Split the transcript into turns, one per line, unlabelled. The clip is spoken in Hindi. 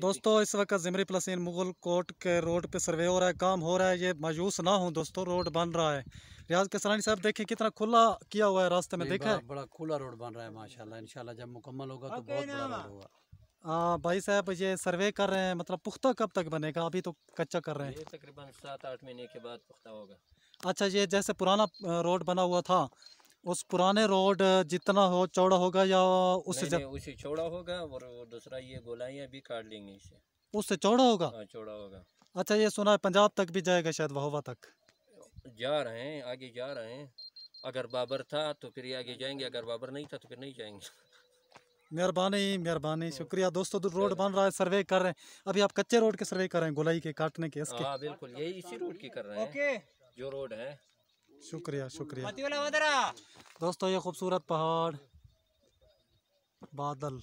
दोस्तों इस वक्त ज़मरी प्लसिन मुगल कोट के रोड पे सर्वे हो रहा है काम हो रहा है ये मायूस ना हो दोस्तों रोड बन रहा है रियाज के सरानी साहब देखें कितना खुला किया हुआ है रास्ते में देखा
बड़ा खुला रोड बन रहा है माशाल्लाह इंशाल्लाह जब मुकम्मल होगा तो बहुत बड़ा
होगा भाई साहब ये सर्वे कर रहे हैं मतलब पुख्ता कब तक बनेगा अभी तो कच्चा कर रहे हैं
तकरीबन सात आठ महीने के बाद पुख्ता होगा
अच्छा ये जैसे पुराना रोड बना हुआ था उस पुराने रोड जितना हो चौड़ा होगा या उससे नहीं, नहीं,
उसे चौड़ा होगा और दूसरा ये गोलाइया भी काट लेंगे इसे उससे चौड़ा होगा हाँ, चौड़ा होगा
अच्छा ये सुना है पंजाब तक भी जाएगा शायद वहवा
तक जा रहे हैं आगे जा रहे हैं अगर बाबर था तो फिर ये आगे जाएंगे अगर बाबर नहीं था तो फिर नहीं जाएंगे
मेहरबानी मेहरबानी हाँ। शुक्रिया दोस्तों रोड बन रहा है सर्वे कर रहे हैं अभी आप कच्चे रोड के सर्वे कर रहे हैं गोलाई के काटने के इसके हाँ,
बिल्कुल यही इसी रोड की कर रहे हैं जो रोड है
शुक्रिया शुक्रिया दोस्तों ये खूबसूरत पहाड़ बादल